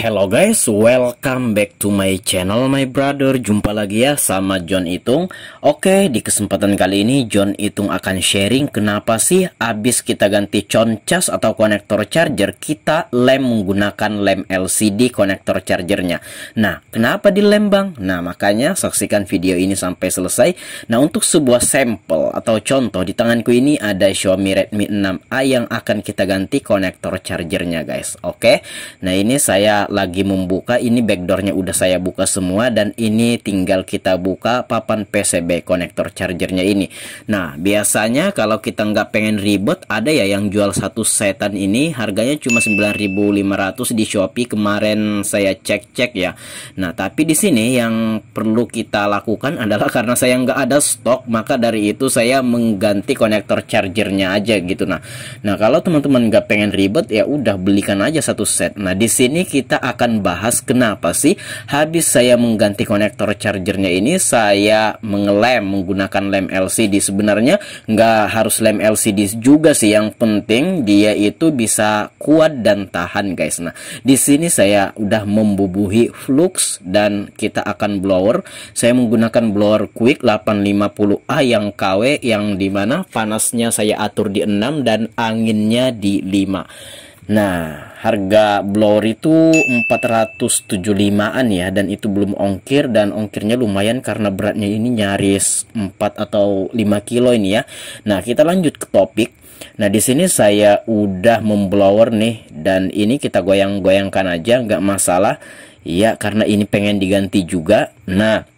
Hello guys, welcome back to my channel my brother Jumpa lagi ya sama John Itung Oke, di kesempatan kali ini John Itung akan sharing Kenapa sih abis kita ganti concas atau konektor charger Kita lem menggunakan lem LCD konektor chargernya Nah, kenapa di lem bang? Nah, makanya saksikan video ini sampai selesai Nah, untuk sebuah sampel atau contoh Di tanganku ini ada Xiaomi Redmi 6A Yang akan kita ganti konektor chargernya guys Oke, nah ini saya lagi membuka ini backdoornya udah saya buka semua dan ini tinggal kita buka papan PCB konektor chargernya ini nah biasanya kalau kita nggak pengen ribet ada ya yang jual satu setan ini harganya cuma 9.500 di Shopee kemarin saya cek-cek ya nah tapi di sini yang perlu kita lakukan adalah karena saya nggak ada stok maka dari itu saya mengganti konektor chargernya aja gitu nah nah kalau teman-teman nggak pengen ribet ya udah belikan aja satu set nah di sini kita akan bahas kenapa sih habis saya mengganti konektor chargernya ini saya mengelem menggunakan lem LCD sebenarnya nggak harus lem LCD juga sih yang penting dia itu bisa kuat dan tahan guys nah di sini saya udah membubuhi flux dan kita akan blower saya menggunakan blower quick 850A yang KW yang dimana panasnya saya atur di 6 dan anginnya di 5 nah harga blower itu 475an ya dan itu belum ongkir dan ongkirnya lumayan karena beratnya ini nyaris 4 atau 5 kilo ini ya nah kita lanjut ke topik nah di sini saya udah memblower nih dan ini kita goyang-goyangkan aja nggak masalah ya karena ini pengen diganti juga nah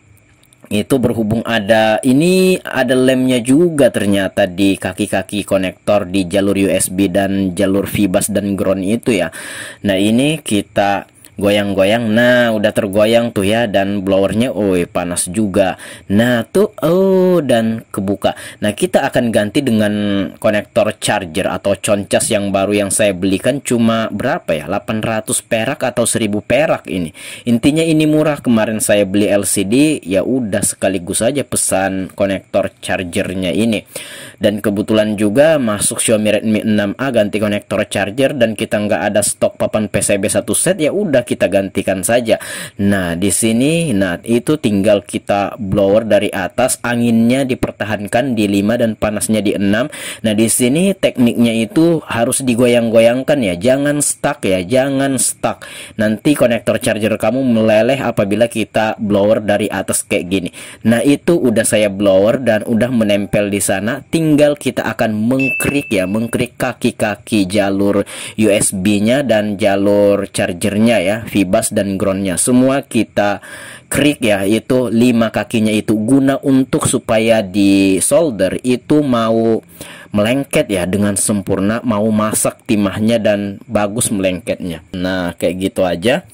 itu berhubung ada ini ada lemnya juga ternyata di kaki-kaki konektor di jalur USB dan jalur VBus dan ground itu ya nah ini kita goyang-goyang nah udah tergoyang tuh ya dan blowernya oh panas juga nah tuh oh dan kebuka nah kita akan ganti dengan konektor charger atau concas yang baru yang saya belikan cuma berapa ya 800 perak atau 1000 perak ini intinya ini murah kemarin saya beli LCD ya udah sekaligus aja pesan konektor chargernya ini dan kebetulan juga masuk Xiaomi Redmi 6A ganti konektor charger dan kita nggak ada stok papan PCB satu set ya udah kita gantikan saja nah di sini nah itu tinggal kita blower dari atas anginnya dipertahankan di 5 dan panasnya di 6 nah di sini tekniknya itu harus digoyang-goyangkan ya jangan stuck ya jangan stuck nanti konektor charger kamu meleleh apabila kita blower dari atas kayak gini nah itu udah saya blower dan udah menempel di sana tinggal tinggal kita akan mengklik ya mengklik kaki-kaki jalur USB-nya dan jalur chargernya ya Vbus dan groundnya semua kita klik ya itu lima kakinya itu guna untuk supaya di solder itu mau melengket ya dengan sempurna mau masak timahnya dan bagus melengketnya nah kayak gitu aja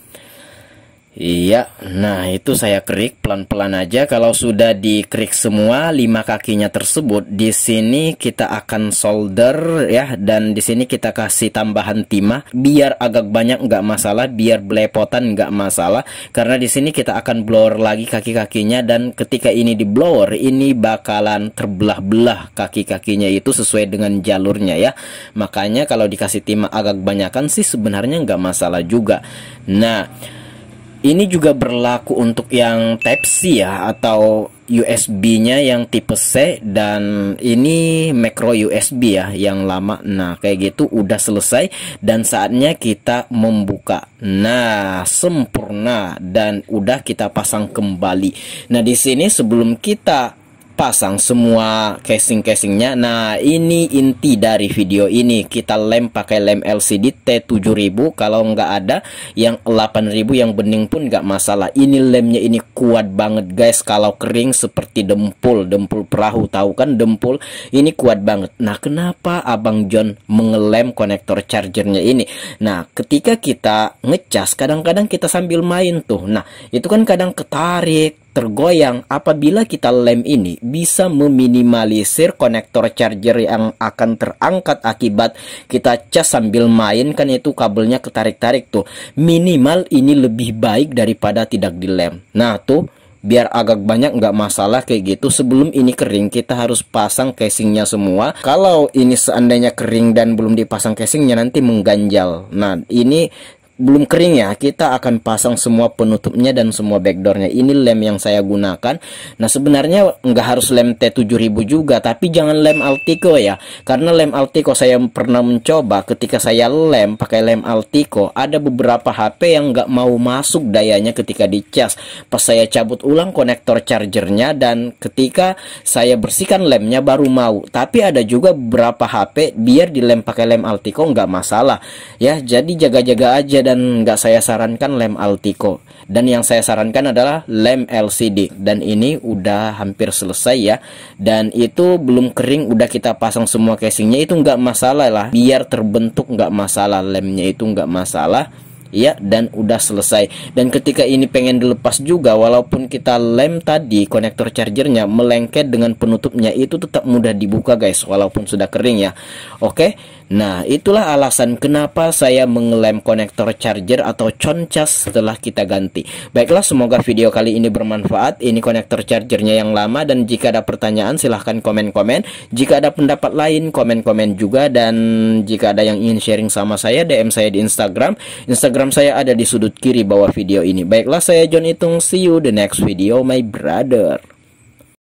Iya, nah itu saya kerik pelan-pelan aja. Kalau sudah dikerik semua lima kakinya tersebut, di sini kita akan solder ya, dan di sini kita kasih tambahan timah biar agak banyak nggak masalah, biar belepotan nggak masalah. Karena di sini kita akan blower lagi kaki-kakinya dan ketika ini di blower, ini bakalan terbelah-belah kaki-kakinya itu sesuai dengan jalurnya ya. Makanya kalau dikasih timah agak banyakan sih sebenarnya nggak masalah juga. Nah. Ini juga berlaku untuk yang Type C ya atau USB-nya yang tipe C dan ini micro USB ya yang lama. Nah, kayak gitu udah selesai dan saatnya kita membuka. Nah, sempurna dan udah kita pasang kembali. Nah, di sini sebelum kita pasang semua casing-casingnya nah ini inti dari video ini kita lem pakai lem LCD T7000 kalau nggak ada yang 8000 yang bening pun nggak masalah ini lemnya ini kuat banget guys kalau kering seperti dempul dempul perahu tahu kan dempul ini kuat banget nah kenapa Abang John mengelem konektor chargernya ini nah ketika kita ngecas kadang-kadang kita sambil main tuh nah itu kan kadang ketarik tergoyang apabila kita lem ini bisa meminimalisir konektor charger yang akan terangkat akibat kita cas sambil main kan itu kabelnya ketarik-tarik tuh minimal ini lebih baik daripada tidak dilem nah tuh biar agak banyak nggak masalah kayak gitu sebelum ini kering kita harus pasang casingnya semua kalau ini seandainya kering dan belum dipasang casingnya nanti mengganjal nah ini belum kering ya kita akan pasang semua penutupnya dan semua backdoornya ini lem yang saya gunakan nah sebenarnya nggak harus lem T7000 juga tapi jangan lem Altico ya karena lem Altico saya pernah mencoba ketika saya lem pakai lem Altico ada beberapa HP yang nggak mau masuk dayanya ketika di dicas pas saya cabut ulang konektor chargernya dan ketika saya bersihkan lemnya baru mau tapi ada juga beberapa HP biar dilem pakai lem Altico nggak masalah ya jadi jaga-jaga aja dan nggak saya sarankan lem Altico dan yang saya sarankan adalah lem LCD dan ini udah hampir selesai ya dan itu belum kering udah kita pasang semua casingnya itu nggak masalah lah biar terbentuk nggak masalah lemnya itu nggak masalah ya dan udah selesai dan ketika ini pengen dilepas juga walaupun kita lem tadi konektor chargernya melengket dengan penutupnya itu tetap mudah dibuka guys walaupun sudah kering ya oke nah itulah alasan kenapa saya mengelem konektor charger atau concas setelah kita ganti baiklah semoga video kali ini bermanfaat ini konektor chargernya yang lama dan jika ada pertanyaan silahkan komen-komen jika ada pendapat lain komen-komen juga dan jika ada yang ingin sharing sama saya DM saya di Instagram Instagram Instagram saya ada di sudut kiri bawah video ini. Baiklah, saya John Itung. See you the next video, my brother.